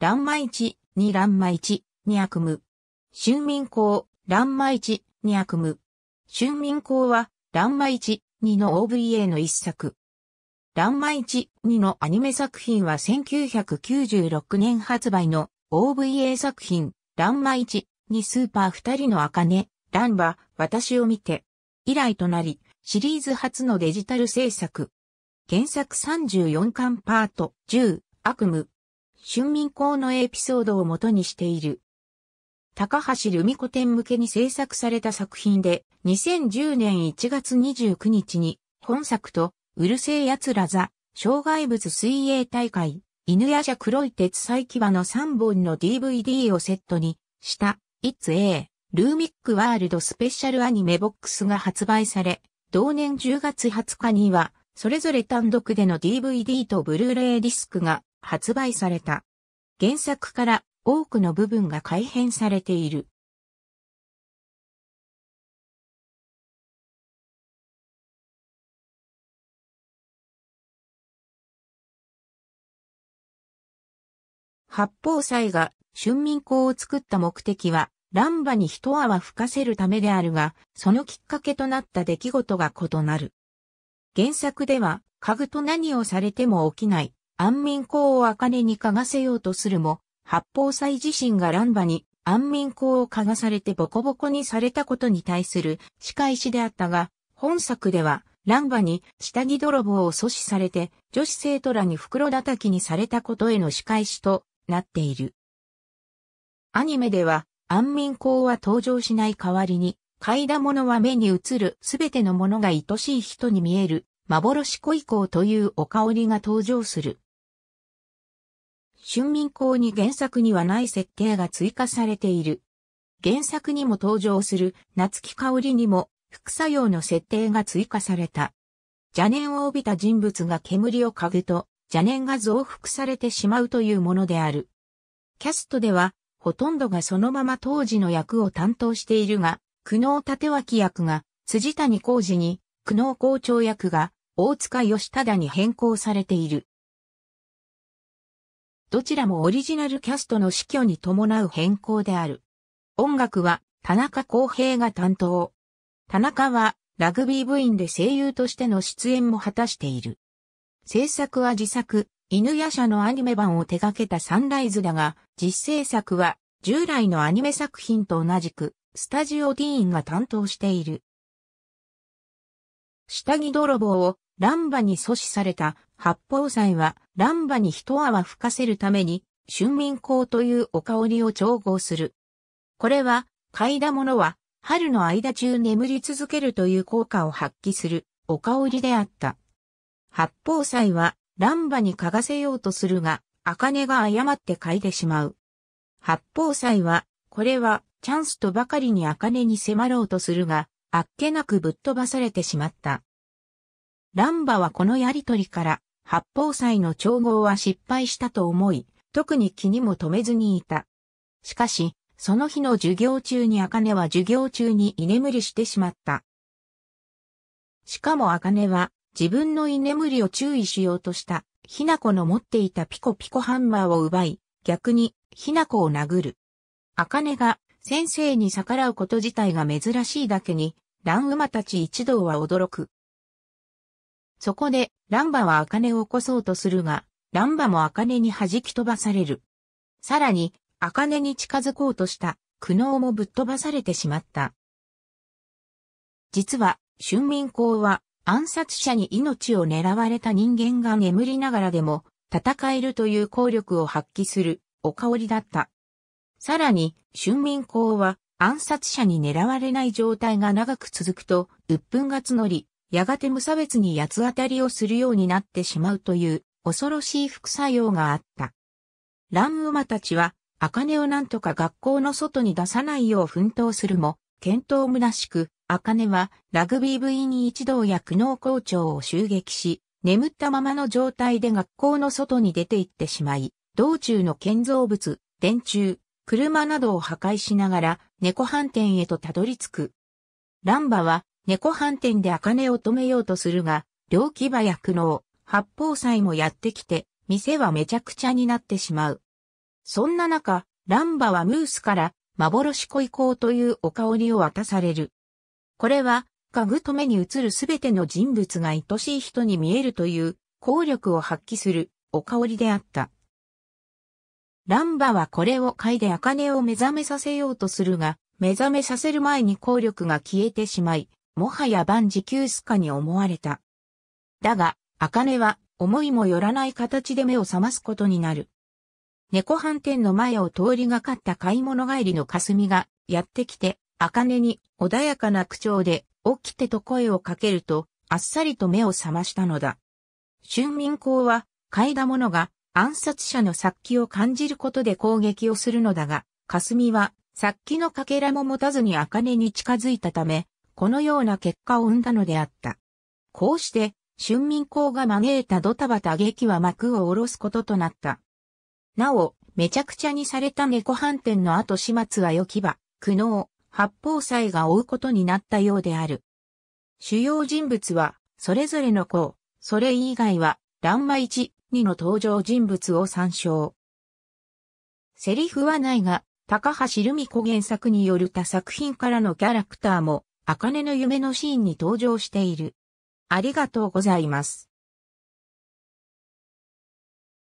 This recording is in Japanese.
乱馬市に乱馬市に悪夢。春民公、乱馬市に悪夢。春民公は、乱馬市2の OVA の一作。乱馬市2のアニメ作品は1996年発売の OVA 作品、乱馬市2スーパー二人の茜、乱は、私を見て、以来となり、シリーズ初のデジタル制作。原作34巻パート10、悪夢。春民校のエピソードを元にしている。高橋留美子店向けに制作された作品で、2010年1月29日に、本作と、うるせえ奴らザ、障害物水泳大会、犬やしゃ黒い鉄細牙の3本の DVD をセットにした、It's A、ルーミックワールドスペシャルアニメボックスが発売され、同年10月20日には、それぞれ単独での DVD とブルーレイディスクが発売された。原作から多くの部分が改変されている。八方斎が春民校を作った目的は、乱馬に一泡吹かせるためであるが、そのきっかけとなった出来事が異なる。原作では、家具と何をされても起きない、安民校を茜に嗅がせようとするも、八方斎自身が乱馬に安民校を嗅がされてボコボコにされたことに対する仕返しであったが、本作では乱馬に下着泥棒を阻止されて女子生徒らに袋叩きにされたことへの仕返しとなっている。アニメでは安民公は登場しない代わりに、嗅いだものは目に映るすべてのものが愛しい人に見える幻恋公というお香りが登場する。春民公に原作にはない設定が追加されている。原作にも登場する夏木香織にも副作用の設定が追加された。邪念を帯びた人物が煙を嗅ぐと邪念が増幅されてしまうというものである。キャストではほとんどがそのまま当時の役を担当しているが、久能立脇役が辻谷浩二に、久能校長役が大塚義忠に変更されている。どちらもオリジナルキャストの死去に伴う変更である。音楽は田中康平が担当。田中はラグビー部員で声優としての出演も果たしている。制作は自作、犬夜叉のアニメ版を手掛けたサンライズだが、実制作は従来のアニメ作品と同じく、スタジオディーンが担当している。下着泥棒を乱馬に阻止された八宝斎は乱馬に一泡吹かせるために春民香というお香りを調合する。これは、嗅いだものは春の間中眠り続けるという効果を発揮するお香りであった。八宝斎は乱馬に嗅がせようとするが、茜が誤って嗅いでしまう。八宝斎は、これはチャンスとばかりに茜に迫ろうとするが、あっけなくぶっ飛ばされてしまった。ランバはこのやりとりから、八方斎の調合は失敗したと思い、特に気にも留めずにいた。しかし、その日の授業中に茜は授業中に居眠りしてしまった。しかも茜は自分の居眠りを注意しようとした、ひな子の持っていたピコピコハンマーを奪い、逆にひな子を殴る。茜が先生に逆らうこと自体が珍しいだけに、ランウマたち一同は驚く。そこで、ランバは茜を起こそうとするが、ランバも茜に弾き飛ばされる。さらに、茜に近づこうとした、苦悩もぶっ飛ばされてしまった。実は、春民公は、暗殺者に命を狙われた人間が眠りながらでも、戦えるという効力を発揮する、お香りだった。さらに、春民公は、暗殺者に狙われない状態が長く続くと、鬱憤が募り、やがて無差別に八つ当たりをするようになってしまうという恐ろしい副作用があった。乱馬たちは、ネをなんとか学校の外に出さないよう奮闘するも、検討虚しく、ネはラグビー部員一同や苦悩校長を襲撃し、眠ったままの状態で学校の外に出て行ってしまい、道中の建造物、電柱、車などを破壊しながら猫飯店へとたどり着く。ランバは猫飯店で茜を止めようとするが、両牙や苦悩、八方斎もやってきて、店はめちゃくちゃになってしまう。そんな中、ランバはムースから、幻恋行というお香りを渡される。これは、家具と目に映るすべての人物が愛しい人に見えるという、効力を発揮する、お香りであった。ランバはこれを嗅いで茜を目覚めさせようとするが、目覚めさせる前に効力が消えてしまい、もはや万事休すかに思われた。だが、茜は思いもよらない形で目を覚ますことになる。猫飯店の前を通りがかった買い物帰りの霞がやってきて、茜に穏やかな口調で起きてと声をかけると、あっさりと目を覚ましたのだ。春民公は、買いだ者が暗殺者の殺気を感じることで攻撃をするのだが、霞は殺気のかけらも持たずに茜に近づいたため、このような結果を生んだのであった。こうして、春民公が招いたドタバタ劇は幕を下ろすこととなった。なお、めちゃくちゃにされた猫飯店の後始末は良きば、苦悩、八方斎が追うことになったようである。主要人物は、それぞれの子それ以外は、乱間一、2の登場人物を参照。セリフはないが、高橋留美子原作による他作品からのキャラクターも茜の夢のシーンに登場している。ありがとうございます。